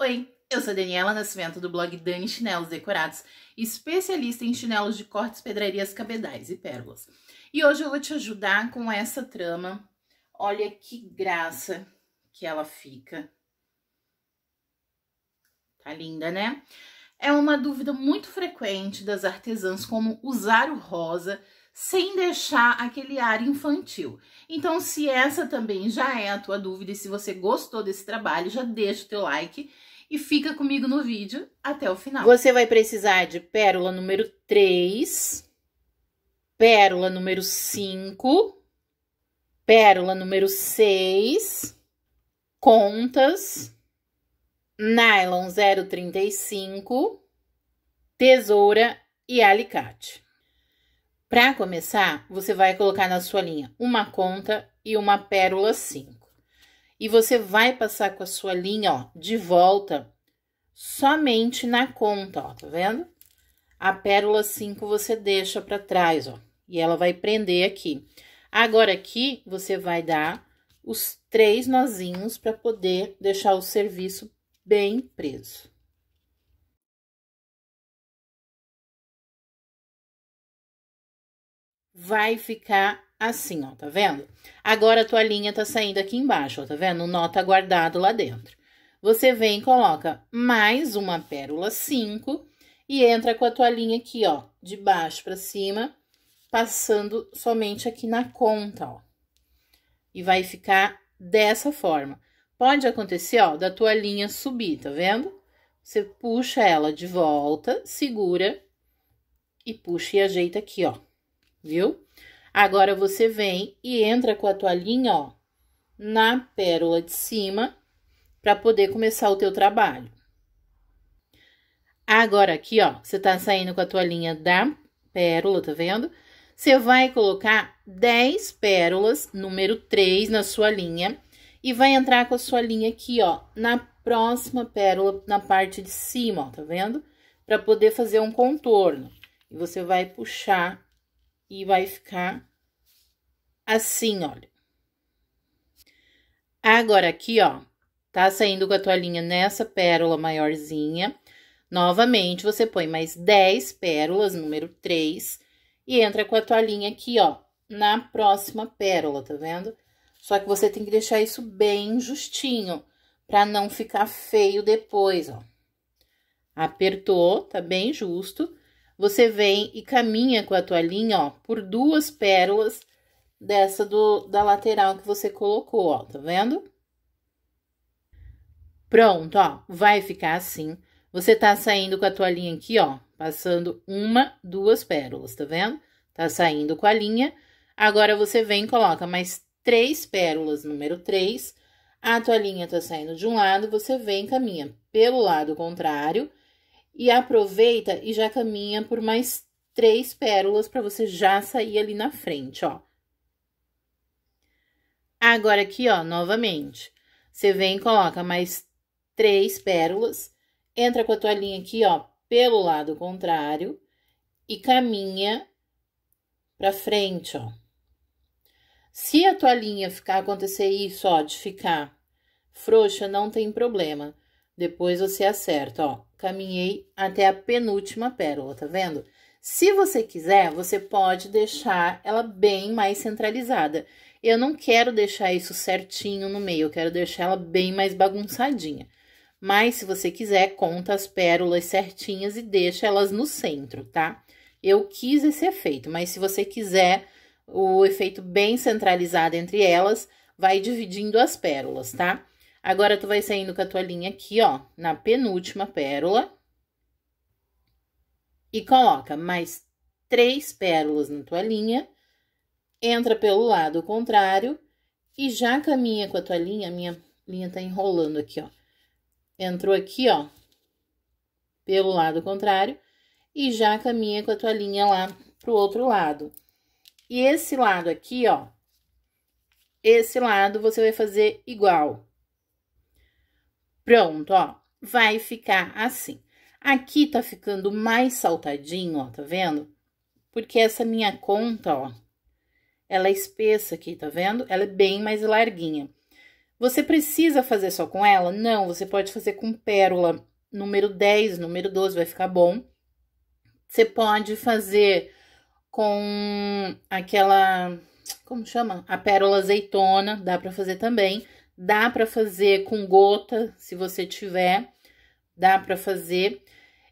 Oi, eu sou Daniela Nascimento do blog Dani Chinelos Decorados, especialista em chinelos de cortes, pedrarias, cabedais e pérolas. E hoje eu vou te ajudar com essa trama. Olha que graça que ela fica. Tá linda, né? É uma dúvida muito frequente das artesãs como usar o rosa sem deixar aquele ar infantil. Então, se essa também já é a tua dúvida e se você gostou desse trabalho, já deixa o teu like e fica comigo no vídeo até o final. Você vai precisar de pérola número 3, pérola número 5, pérola número 6, contas, nylon 035, tesoura e alicate. Para começar, você vai colocar na sua linha uma conta e uma pérola 5. E você vai passar com a sua linha, ó, de volta somente na conta, ó, tá vendo? A pérola 5 você deixa para trás, ó, e ela vai prender aqui. Agora aqui você vai dar os três nozinhos para poder deixar o serviço bem preso. vai ficar assim, ó, tá vendo? Agora a tua linha tá saindo aqui embaixo, ó, tá vendo? O nó tá guardado lá dentro. Você vem e coloca mais uma pérola 5 e entra com a tua linha aqui, ó, de baixo para cima, passando somente aqui na conta, ó. E vai ficar dessa forma. Pode acontecer, ó, da tua linha subir, tá vendo? Você puxa ela de volta, segura e puxa e ajeita aqui, ó viu? Agora você vem e entra com a tua linha, ó, na pérola de cima, para poder começar o teu trabalho. Agora aqui, ó, você tá saindo com a tua linha da pérola, tá vendo? Você vai colocar 10 pérolas, número 3, na sua linha, e vai entrar com a sua linha aqui, ó, na próxima pérola, na parte de cima, ó, tá vendo? Para poder fazer um contorno. E você vai puxar e vai ficar assim, olha. Agora aqui, ó, tá saindo com a toalhinha nessa pérola maiorzinha. Novamente, você põe mais 10 pérolas, número 3, e entra com a toalhinha aqui, ó, na próxima pérola, tá vendo? Só que você tem que deixar isso bem justinho, pra não ficar feio depois, ó. Apertou, tá bem justo você vem e caminha com a tua linha, ó, por duas pérolas dessa do, da lateral que você colocou, ó, tá vendo? Pronto, ó, vai ficar assim. Você tá saindo com a tua linha aqui, ó, passando uma, duas pérolas, tá vendo? Tá saindo com a linha. Agora, você vem e coloca mais três pérolas, número três. A tua linha tá saindo de um lado, você vem e caminha pelo lado contrário e aproveita e já caminha por mais três pérolas para você já sair ali na frente, ó. Agora aqui, ó, novamente, você vem coloca mais três pérolas, entra com a toalhinha aqui, ó, pelo lado contrário e caminha para frente, ó. Se a toalhinha ficar acontecer isso, ó, de ficar frouxa, não tem problema. Depois você acerta, ó. Caminhei até a penúltima pérola, tá vendo? Se você quiser, você pode deixar ela bem mais centralizada. Eu não quero deixar isso certinho no meio, eu quero deixar ela bem mais bagunçadinha. Mas, se você quiser, conta as pérolas certinhas e deixa elas no centro, tá? Eu quis esse efeito, mas se você quiser o efeito bem centralizado entre elas, vai dividindo as pérolas, tá? Agora, tu vai saindo com a tua linha aqui, ó, na penúltima pérola. E coloca mais três pérolas na tua linha. Entra pelo lado contrário. E já caminha com a tua linha. A minha linha tá enrolando aqui, ó. Entrou aqui, ó. Pelo lado contrário. E já caminha com a tua linha lá pro outro lado. E esse lado aqui, ó, esse lado você vai fazer igual. Pronto, ó, vai ficar assim. Aqui tá ficando mais saltadinho, ó, tá vendo? Porque essa minha conta, ó, ela é espessa aqui, tá vendo? Ela é bem mais larguinha. Você precisa fazer só com ela? Não, você pode fazer com pérola número 10, número 12, vai ficar bom. Você pode fazer com aquela, como chama? A pérola azeitona, dá para fazer também. Dá para fazer com gota, se você tiver, dá para fazer.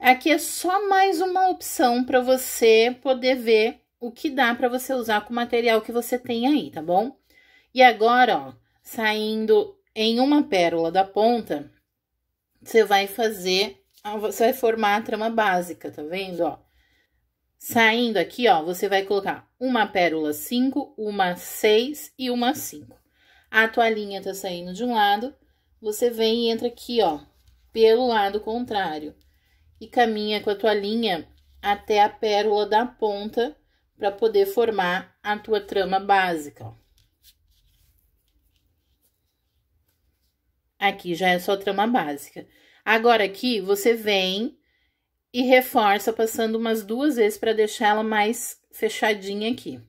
Aqui é só mais uma opção para você poder ver o que dá para você usar com o material que você tem aí, tá bom? E agora, ó, saindo em uma pérola da ponta, você vai fazer, você vai formar a trama básica, tá vendo, ó? Saindo aqui, ó, você vai colocar uma pérola 5, uma 6 e uma 5 a toalhinha tá saindo de um lado, você vem e entra aqui, ó, pelo lado contrário. E caminha com a toalhinha até a pérola da ponta para poder formar a tua trama básica, ó. Aqui já é só trama básica. Agora aqui você vem e reforça passando umas duas vezes para deixar ela mais fechadinha aqui.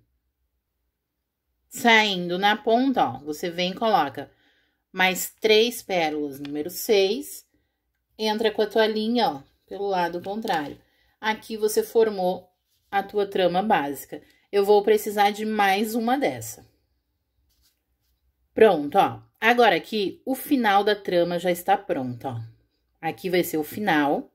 Saindo na ponta, ó, você vem e coloca mais três pérolas, número seis. entra com a tua linha, ó, pelo lado contrário. Aqui você formou a tua trama básica. Eu vou precisar de mais uma dessa. Pronto, ó. Agora aqui, o final da trama já está pronto, ó. Aqui vai ser o final.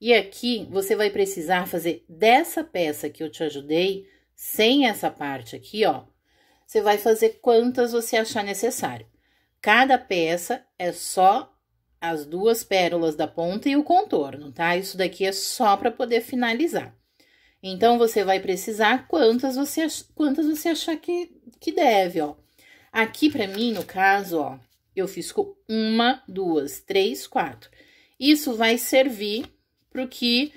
E aqui, você vai precisar fazer dessa peça que eu te ajudei, sem essa parte aqui, ó, você vai fazer quantas você achar necessário. Cada peça é só as duas pérolas da ponta e o contorno, tá? Isso daqui é só para poder finalizar. Então, você vai precisar quantas você, quantas você achar que, que deve, ó. Aqui, para mim, no caso, ó, eu fiz com uma, duas, três, quatro. Isso vai servir para o que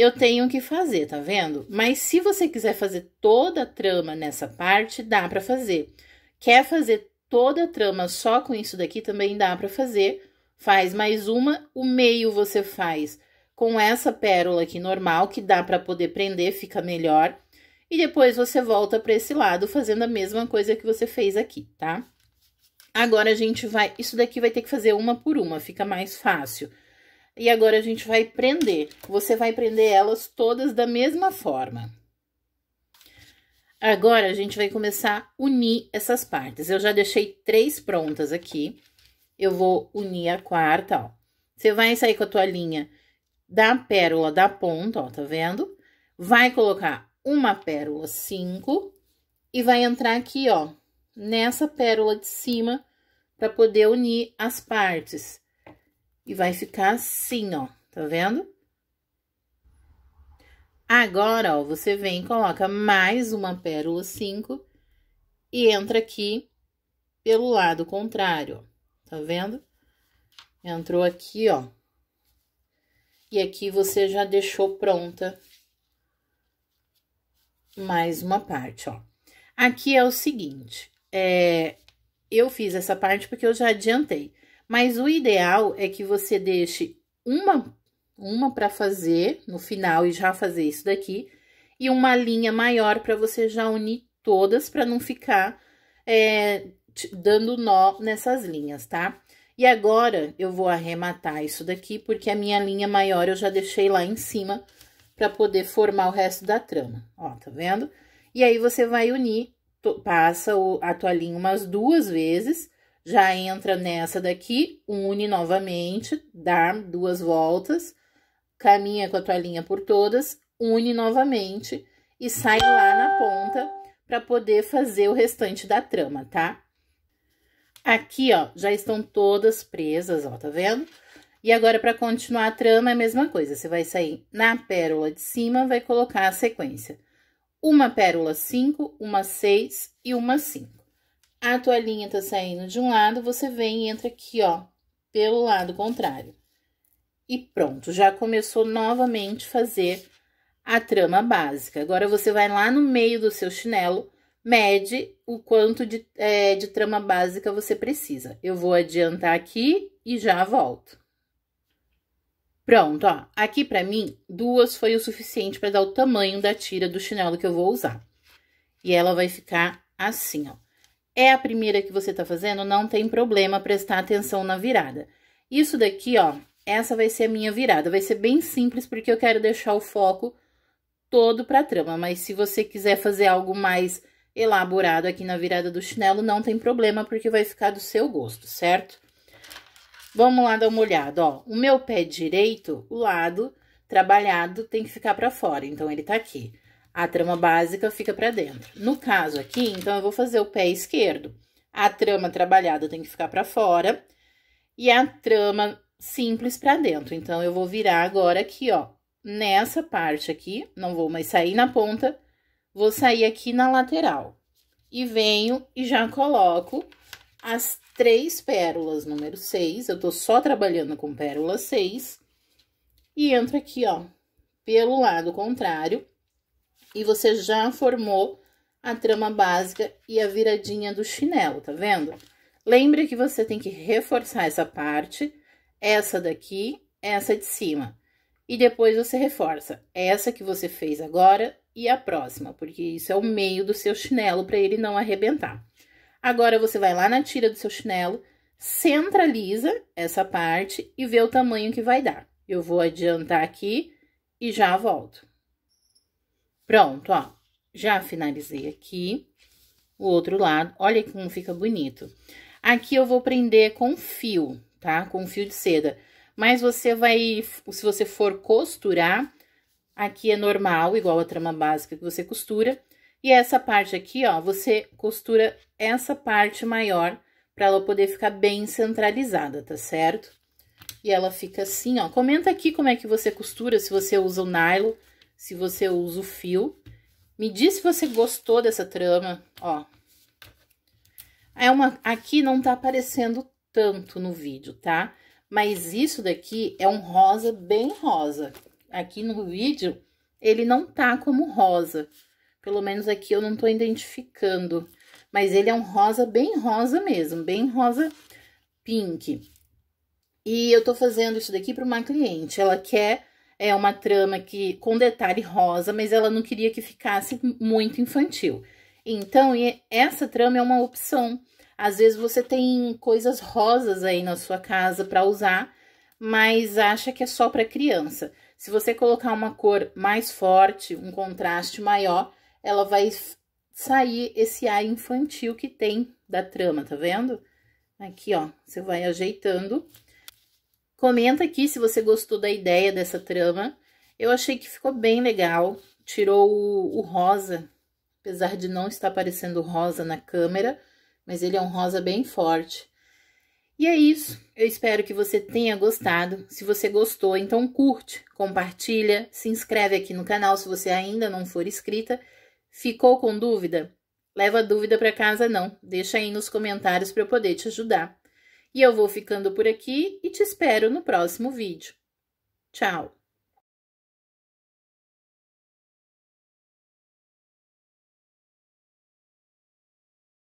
eu tenho que fazer, tá vendo? Mas se você quiser fazer toda a trama nessa parte, dá para fazer. Quer fazer toda a trama só com isso daqui, também dá para fazer. Faz mais uma, o meio você faz com essa pérola aqui normal, que dá para poder prender, fica melhor. E depois você volta para esse lado fazendo a mesma coisa que você fez aqui, tá? Agora a gente vai, isso daqui vai ter que fazer uma por uma, fica mais fácil. E agora a gente vai prender. Você vai prender elas todas da mesma forma. Agora a gente vai começar a unir essas partes. Eu já deixei três prontas aqui. Eu vou unir a quarta, ó. Você vai sair com a tua linha da pérola da ponta, ó, tá vendo? Vai colocar uma pérola cinco e vai entrar aqui, ó, nessa pérola de cima para poder unir as partes. E vai ficar assim, ó, tá vendo? Agora, ó, você vem e coloca mais uma pérola 5 e entra aqui pelo lado contrário, ó, tá vendo? Entrou aqui, ó. E aqui você já deixou pronta mais uma parte, ó. Aqui é o seguinte, é, eu fiz essa parte porque eu já adiantei. Mas o ideal é que você deixe uma, uma para fazer no final e já fazer isso daqui, e uma linha maior para você já unir todas, para não ficar é, dando nó nessas linhas, tá? E agora, eu vou arrematar isso daqui, porque a minha linha maior eu já deixei lá em cima, para poder formar o resto da trama, ó, tá vendo? E aí, você vai unir, passa a toalhinha umas duas vezes, já entra nessa daqui, une novamente, dá duas voltas, caminha com a toalhinha por todas, une novamente e sai lá na ponta para poder fazer o restante da trama, tá? Aqui, ó, já estão todas presas, ó, tá vendo? E agora, para continuar a trama, é a mesma coisa. Você vai sair na pérola de cima, vai colocar a sequência. Uma pérola 5, uma 6 e uma 5 a toalhinha tá saindo de um lado, você vem e entra aqui, ó, pelo lado contrário. E pronto, já começou novamente fazer a trama básica. Agora, você vai lá no meio do seu chinelo, mede o quanto de, é, de trama básica você precisa. Eu vou adiantar aqui e já volto. Pronto, ó, aqui pra mim, duas foi o suficiente para dar o tamanho da tira do chinelo que eu vou usar. E ela vai ficar assim, ó. É a primeira que você tá fazendo, não tem problema prestar atenção na virada. Isso daqui, ó, essa vai ser a minha virada. Vai ser bem simples, porque eu quero deixar o foco todo pra trama. Mas se você quiser fazer algo mais elaborado aqui na virada do chinelo, não tem problema, porque vai ficar do seu gosto, certo? Vamos lá dar uma olhada, ó. O meu pé direito, o lado trabalhado, tem que ficar pra fora, então ele tá aqui a trama básica fica para dentro. No caso aqui, então, eu vou fazer o pé esquerdo. A trama trabalhada tem que ficar para fora e a trama simples para dentro. Então, eu vou virar agora aqui, ó, nessa parte aqui, não vou mais sair na ponta, vou sair aqui na lateral. E venho e já coloco as três pérolas número 6, eu tô só trabalhando com pérola 6, e entro aqui, ó, pelo lado contrário, e você já formou a trama básica e a viradinha do chinelo, tá vendo? Lembre que você tem que reforçar essa parte, essa daqui, essa de cima. E depois você reforça essa que você fez agora e a próxima, porque isso é o meio do seu chinelo para ele não arrebentar. Agora, você vai lá na tira do seu chinelo, centraliza essa parte e vê o tamanho que vai dar. Eu vou adiantar aqui e já volto. Pronto, ó. Já finalizei aqui o outro lado. Olha como fica bonito. Aqui eu vou prender com fio, tá? Com fio de seda. Mas você vai, se você for costurar, aqui é normal, igual a trama básica que você costura. E essa parte aqui, ó, você costura essa parte maior para ela poder ficar bem centralizada, tá certo? E ela fica assim, ó. Comenta aqui como é que você costura, se você usa o nylon, se você usa o fio. Me diz se você gostou dessa trama, ó. É uma, aqui não tá aparecendo tanto no vídeo, tá? Mas isso daqui é um rosa bem rosa. Aqui no vídeo, ele não tá como rosa. Pelo menos aqui eu não tô identificando. Mas ele é um rosa bem rosa mesmo, bem rosa pink. E eu tô fazendo isso daqui para uma cliente. Ela quer é uma trama que com detalhe rosa, mas ela não queria que ficasse muito infantil. Então, essa trama é uma opção. Às vezes você tem coisas rosas aí na sua casa para usar, mas acha que é só para criança. Se você colocar uma cor mais forte, um contraste maior, ela vai sair esse ar infantil que tem da trama, tá vendo? Aqui, ó, você vai ajeitando Comenta aqui se você gostou da ideia dessa trama. Eu achei que ficou bem legal, tirou o, o rosa, apesar de não estar aparecendo rosa na câmera, mas ele é um rosa bem forte. E é isso, eu espero que você tenha gostado. Se você gostou, então curte, compartilha, se inscreve aqui no canal se você ainda não for inscrita. Ficou com dúvida? Leva a dúvida para casa não, deixa aí nos comentários para eu poder te ajudar. E eu vou ficando por aqui e te espero no próximo vídeo. Tchau!